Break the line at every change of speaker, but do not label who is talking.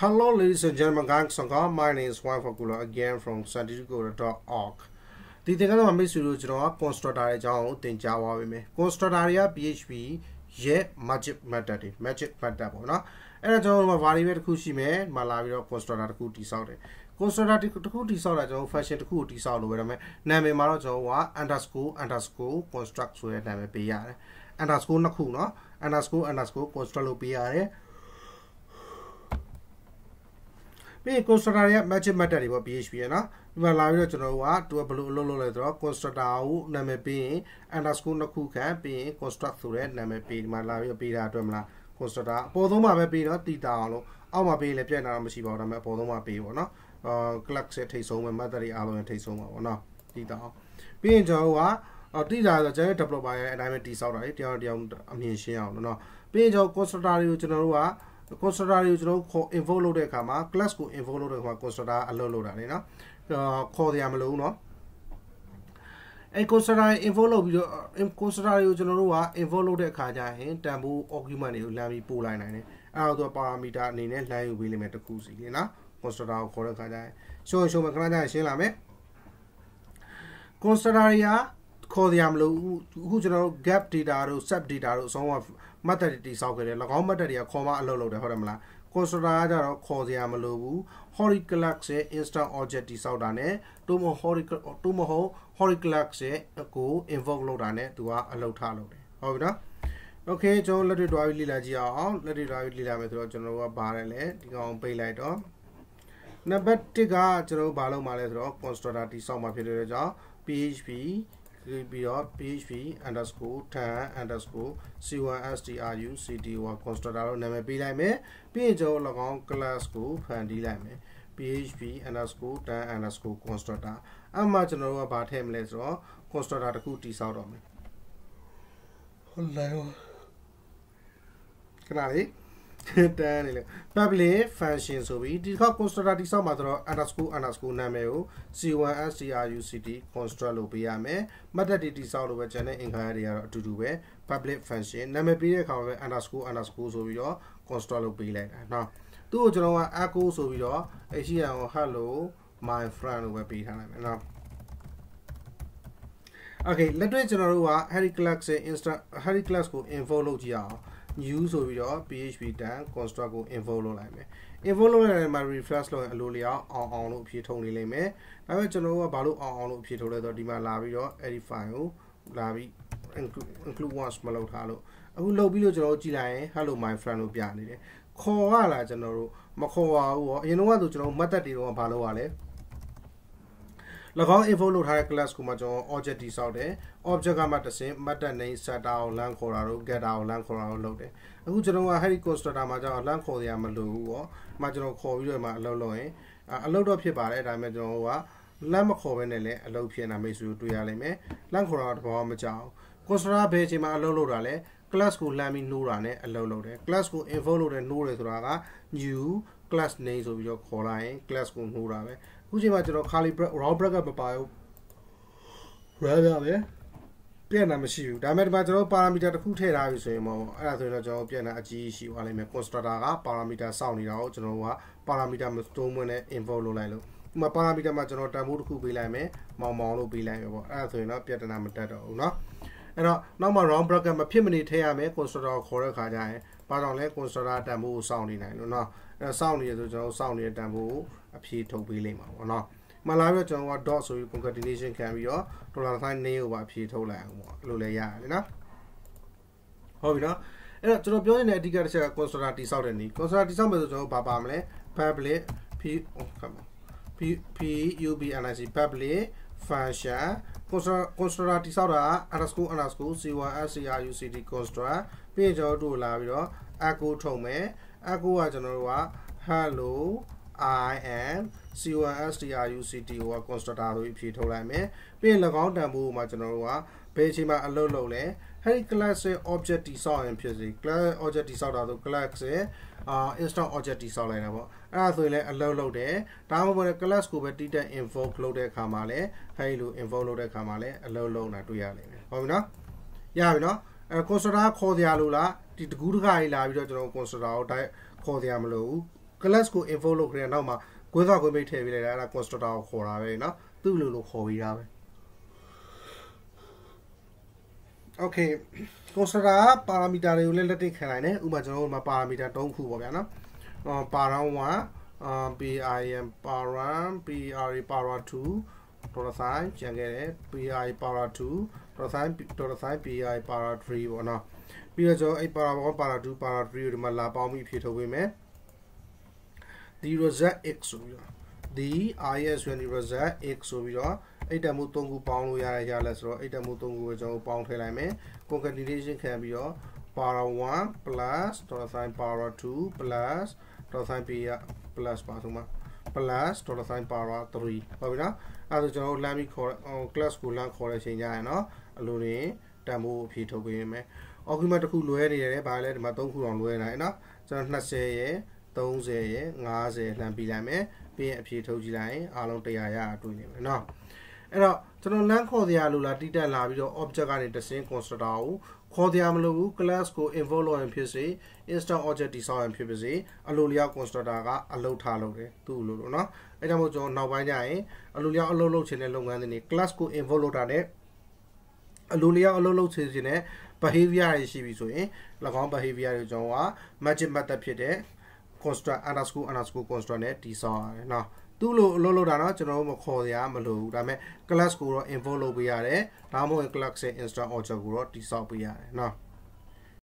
Hello ladies and gentlemen, guys and girls. My name is Juan Fakula again from santiago.org. ဒီသင်ခန်းစာမှာမိတ်ဆွေတို့ကျွန်တော်က constructor ရဲ့အကြောင်းကိုသင်ကြားပါပေးမယ်။ constructor တွေက PHP ရဲ့ magic method တွေ magic method ပေါ့နော်။အဲ့ဒါကျွန်တော်တို့က variable တစ်ခုရှိမယ်။မှာလာပြီးတော့ constructor တစ်ခုတိဆောက်တယ်။ constructor တစ်ခုတိဆောက်တာကျွန်တော် function တစ်ခုကိုတိဆောက်လို့ပဲဒါပေမဲ့နာမည်မှာတော့ကျွန်တော်က underscore underscore construct ဆိုတဲ့နာမည်ပေးရတယ်။ underscore နှစ်ခုနော်။ underscore underscore construct လို့ပေးရတယ်။ပြီးရင် constructor ရဲ့ matching method တွေပေါ့ PHP ရနော်ဒီမှာလာပြီးတော့ကျွန်တော်တို့ကသူကဘယ်လိုအလုပ်လုပ်လဲဆိုတော့ constructor ကိုနာမည်ပေးရင် underscore နှစ်ခုခံပြီးရင် construct ဆိုတဲ့နာမည်ပေးဒီမှာလာပြီးတော့ပေးတာအတွက်မလား constructor အပေါ်ဆုံးမှာပဲပေးတော့တည်တာအောင်လို့အောက်မှာပေးရင်လည်းပြတ်နာတော့မရှိပါဘူးဒါပေမဲ့အပေါ်ဆုံးမှာပေးပေါ့နော်အာ clock ရဲ့ထိတ်ဆုံးပဲ method တွေအားလုံးထိတ်ဆုံးပါပေါ့နော်တည်တာအောင်ပြီးရင်ကျွန်တော်တို့ကအတိဒါဆိုကျွန်တော် developer ရဲ့အတိုင်းပဲတိဆောက်တာလေတရားတရားအမြင်ရှင်းအောင်နော်ပြီးရင်ကျွန်တော် constructor တွေကိုကျွန်တော်တို့က constructor တွေကိုကျွန်တော်ခေါ် invoke လုပ်တဲ့အခါမှာ class ကို invoke လုပ်တဲ့အခါ constructor အလုပ်လုပ်တာနေနော်ခေါ်ရမလို့နော်အဲ constructor invoke လုပ်ပြီးတော့ constructor တွေကိုကျွန်တော်တို့က invoke လုပ်တဲ့အခါကျရင် tempo argument တွေကိုလမ်းပြီးပို့လိုက်နိုင်တယ်အဲတော့သူက parameter အနေနဲ့လမ်းယူပေးလိမ့်မယ်တစ်ခုစီလေနော် constructor ကိုခေါ်တဲ့အခါကျရင်ရှုံးရှုံးမခဏကျရင်ရှင်းလာမယ် constructor တွေကခေါ်ရမလို့အခုကျွန်တော်တို့ gap data တို့ sub data တို့အဆုံးအမမှတ်တရတိစောက်ခဲ့တယ်၎င်းမှတ်တရတွေကခေါ်မအလုပ်လုပ်တယ်ဟုတ်တယ်မလား constructor ကကြတော့ခေါ်စရာမလိုဘူး horiclux ရဲ့ instant object တိစောက်တာ ਨੇ တို့မဟုတ် horic တို့မဟုတ် horiclux ရဲ့ကို invoke လုပ်တာ ਨੇ သူကအလုပ်ထားလုပ်တယ်ဟုတ်ပြီနော် okay ကျွန်တော်လက်တွေတွားပြီးလေ့လာကြည့်အောင်လက်တွေတွားပြီးလေ့လာမယ်ဆိုတော့ကျွန်တော်တို့ကပါတယ်လေဒီကောင်ပိတ်လိုက်တော့နံပါတ်1ကကျွန်တော်တို့ဘာလုပ်မှာလဲဆိုတော့ constructor တိစောက်မှာဖြစ်တဲ့ကြောင့် php ပြီးတော့ php_tan_c1stru constructor လို့နာမည်ပေးလိုက်မယ်ပြီးရင်ကျွန်တော်၎င်း class ကို ဖန်တီးလိုက်မယ် php_tan_constructor အမှကျွန်တော်တို့ကဘာထည့်မလဲဆိုတော့ constructor တစ်ခုတိစောက်တော့မယ်ဟုတ်လားခဏလေးတန်းနေလေ public function ဆိုပြီးဒီခေါက် constructor တိဆောက်မှာဆိုတော့ underscore underscore နာမည်ကို c1struct construct လို့ပေးရမယ်မှတ်သက်တိတိဆောက်လို့ပဲ channel encoder တွေကတော့အတူတူပဲ public function နာမည်ပေးတဲ့အခါမှာပဲ underscore underscore ဆိုပြီးတော့ construct လို့ပေးလိုက်တာเนาะသူ့ကိုကျွန်တော်က echo ဆိုပြီးတော့ hn ကို hello my friend လို့ပဲပေးထားလိုက်မယ်เนาะ Okay လက်တွေ့ကျွန်တော်တို့က Harry Clark ရဲ့ Insta Harry Clark ကို invoke လုပ်ကြည့်အောင် new ဆိုပြီးတော့ php တန် construct ကို invoke လုပ်လိုက်မယ် invoke လုပ်လိုက်တဲ့မှာ refresh လုပ်ရင်အလိုလျောက်အောင်အောင်လို့အဖြေထုတ်နေလိမ့်မယ်ဒါပေမဲ့ကျွန်တော်တို့ကဘာလို့အောင်အောင်လို့အဖြေထုတ်လဲဆိုတော့ဒီမှာလာပြီးတော့ edit file ကိုလာပြီး include once မလုပ်ထားလို့အခုလုပ်ပြီးလို့ကျွန်တော်တို့ကြည့်လိုက်ရင် hello my friend လို့ပြနေတယ်ခေါ်ရလားကျွန်တော်တို့မခေါ်ပါဘူးရောအရင်တော့ကဆိုကျွန်တော်တို့မှတ်သက်တွေတော့မပါလို့ရလဲ၎င်း info လုပ်ထားတဲ့ class ကိုမှကျွန်တော် object တိဆောက်တယ် object ကမှတစ်စင်မှတ်တပ် name setter ကို lan ခေါ်တာတို့ getter ကို lan ခေါ်တာတို့လုပ်တယ်အခုကျွန်တော်က heavy constructor မှာကျွန်တော် lan ခေါ်ရမလို့ဘူးပေါ့ဒီမှာကျွန်တော်ခေါ်ပြီးတော့မှအလုပ်လုပ်ရင်အလုပ်တော့ဖြစ်ပါတယ်ဒါပေမဲ့ကျွန်တော်က lan မခေါ်ဘဲနဲ့လည်းအလုပ်ဖြစ်နေတာမိတ်ဆွေတို့တွေ့ရလိမ့်မယ် lan ခေါ်တာတော့တဘောမကြောက် constructor ဘယ်အချိန်မှာအလုပ်လုပ်တာလဲ class ကိုလမ်းပြီးနှိုးတာနဲ့အလုပ်လုပ်တယ် class ကို info လုပ်တယ်နှိုးတယ်ဆိုတာက new class name ဆိုပြီးတော့ခေါ်လိုက်ရင် class ကိုနှိုးတာပဲခုချိန်မှာကျွန်တော် Carly Brad Raw Brad ကမပါဘူး Brad ရပဲပြန်တာမရှိဘူးဒါပေမဲ့ဒီမှာကျွန်တော်ပါရာမီတာတစ်ခုထည့်ထားပြီဆိုရင်ပေါ့အဲ့ဒါဆိုရင်တော့ကျွန်တော်ပြန်တာအကြီးရှိသွားလိမ့်မယ် constructor ကပါရာမီတာစောင့်နေတာကိုကျွန်တော်ကပါရာမီတာမစတိုးမွန်းနဲ့ involve လုပ်လိုက်လို့ဒီမှာပါရာမီတာမှာကျွန်တော်တန်ဖိုးတစ်ခုပေးလိုက်မယ်မောင်မောင်လို့ပေးလိုက်မယ်ပေါ့အဲ့ဒါဆိုရင်တော့ပြန်တာမတက်တော့ဘူးเนาะအဲ့တော့နောက်မှ round bracket မဖြစ်မနေထည့်ရမယ် constructor ကိုခေါ်တဲ့ခါကျရင်ဘာကြောင့်လဲကွန်စတာတန်ဖိုးကိုစောင့်နေနိုင်လို့เนาะအဲစောင့်နေရဆိုကျွန်တော်စောင့်နေတဲ့တန်ဖိုးကိုအဖြေထုတ်ပေးလိမ့်မှာပေါ့เนาะမှလာပြီးတော့ကျွန်တော်က dot ဆိုပြီး concatenation ခံပြီးတော့ dollar sign နည်းကိုပါအဖြေထုတ်လိုက်အောင်ပေါ့အဲ့လိုလဲရတယ်နော်ဟုတ်ပြီနော်အဲ့တော့ကျွန်တော်ပြောနေတဲ့အဓိကတစ်ချက်က constructor တိဆောက်တဲ့နည်း constructor တိဆောက်မယ်ဆိုကျွန်တော်ဘာပါမလဲ public p ဟုတ်ကဲ့ p p u b n i c public function constructor တိဆောက်တာ underscore underscore c1scrucd constructor ပြီးရင်ကျွန်တော်တို့လာပြီးတော့ echo ထုတ်မယ် echo ကကျွန်တော်တို့က hello I am constructor constructor ဆိုပြီးဖြည့်ထုတ်လိုက်မယ်ပြီးရင်၎င်းတန်ဖိုးမှာကျွန်တော်တို့ကဘယ်အချိန်မှာအလုပ်လုပ်လဲဟဲ့ class ရဲ့ object တိဆောက်ရင်ဖြစ်စေ class object တိဆောက်တာဆို class ရဲ့အာ instant object တိဆောက်လိုက်တာပေါ့အဲ့ဒါဆိုရင်လည်းအလုပ်လုပ်တယ်ဒါမှမဟုတ်လည်း class ကိုပဲတိတက် invoke လုပ်တဲ့အခါမှာလည်းဟဲ့လို invoke လုပ်တဲ့အခါမှာလည်းအလုပ်လုပ်တာတွေ့ရလိမ့်မယ်ဟုတ်ပြီနော်ရပြီနော်အဲ constructor ခေါ်စရာလို့လားဒီတကူးတကားကြီးလာပြီးတော့ကျွန်တော် constructor ကိုတိုက် ခေါ်စရာမလိုဘူး class ကို info လုပ်ခဲ့တဲ့နောက်မှာကွင်းစာကွင်းမိတ်ထည့်ပေးလိုက်တာအဲ့ဒါ constructor ကိုခေါ်တာပဲเนาะသူ့လိုလိုခေါ်ပေးတာပဲ okay constructor က parameter တွေကိုလည်းလက်တင်ခံနိုင်တယ်ဥပမာကျွန်တော်တို့မှာ parameter 3ခုပေါ့ဗျာเนาะ param 1 pim param pr param 2 dollar sign ကျန်ခဲ့တယ် pr param 2 dollar sign dollar sign pr param 3ပေါ့เนาะပြီးတော့ကျွန်တော်အဲ့ param 1 param 2 param 3ကိုဒီမှာလာပေါင်းပြီးဖြည့်ထုတ်ပေးမယ် the result x ဆိုပြီးတော့ the is when the result x ဆိုပြီးတော့အိတ်တမှု၃ခုပေါင်းလို့ရတဲ့ရလက်ဆိုတော့အိတ်တမှု၃ခုကိုကျွန်တော်ပေါင်းထည့်လိုက်မယ် concatenation ခံပြီးတော့ power 1 plus dollar sign power 2 plus dollar sign p plus ပါဆိုမှာ plus dollar sign power 3ဟုတ်ပြီနော်အဲ့ဒါဆိုကျွန်တော်လမ်းပြီးခေါ် class ကိုလမ်းခေါ်တဲ့အချိန်ကြရနော်အလိုနေတန်ဖိုးအဖြေထုတ်ပေးရမယ် argument တစ်ခုလွဲနေရတယ်ဘာလဲဒီမှာ၃ခုတောင်လွဲနေတာနော်ကျွန်တော်20ရဲ့30ရယ်50လှမ်းပြီးလိုက်မယ်ပြီးရင်အဖြေထုတ်ကြည့်လိုက်ရင်အားလုံး100ရအတွေ့နေမယ်เนาะအဲ့တော့ကျွန်တော်လမ်းခေါ်စရာလိုလားတိတက်လာပြီးတော့ object ကနေတစင်း constructor ကိုခေါ်စရာမလိုဘူး class ကို invoke လုပ်ရင်ဖြစ်စေ instant object တိဆောက်ရင်ဖြစ်ပါစေအလိုလျောက် constructor ကအလုပ်ထားလုပ်တယ်သူ့လိုလိုเนาะအဲ့ကြောင့်မို့ကျွန်တော်နောက်ပိုင်းကျရင်အလိုလျောက်အလုပ်လုပ်ခြင်းတဲ့လုပ်ငန်းတွေ class ကို invoke လုပ်တာနဲ့အလိုလျောက်အလုပ်လုပ်ခြင်းတဲ့ behavior တွေရှိပြီဆိုရင်၎င်း behavior တွေကျွန်တော်က magic method ဖြစ်တဲ့ construct underscore underscore construct နဲ့တည်ဆောက်ရတယ်နော်သူ့လိုအလုပ်လုပ်တာတော့ကျွန်တော်တို့မခေါ်ရမလို့ဒါပေမဲ့ class ကိုတော့ invoke လုပ်ပေးရတယ်ဒါမှမဟုတ် class ရဲ့ instance object ကိုတော့တည်ဆောက်ပေးရတယ်နော်